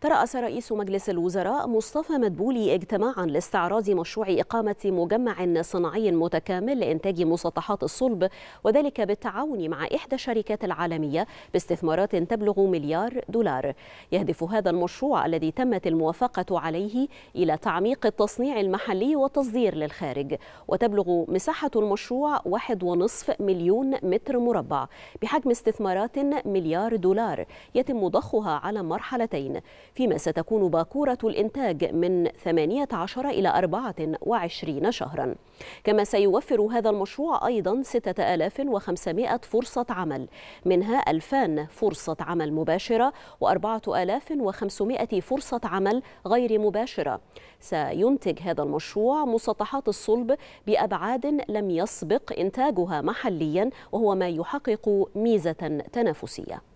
ترأس رئيس مجلس الوزراء مصطفى مدبولي اجتماعا لاستعراض مشروع إقامة مجمع صناعي متكامل لإنتاج مسطحات الصلب وذلك بالتعاون مع إحدى الشركات العالمية باستثمارات تبلغ مليار دولار يهدف هذا المشروع الذي تمت الموافقة عليه إلى تعميق التصنيع المحلي والتصدير للخارج وتبلغ مساحة المشروع 1.5 مليون متر مربع بحجم استثمارات مليار دولار يتم ضخها على مرحلتين فيما ستكون باكورة الإنتاج من 18 إلى 24 شهرا كما سيوفر هذا المشروع أيضا 6500 فرصة عمل منها 2000 فرصة عمل مباشرة و4500 فرصة عمل غير مباشرة سينتج هذا المشروع مسطحات الصلب بأبعاد لم يسبق إنتاجها محليا وهو ما يحقق ميزة تنافسية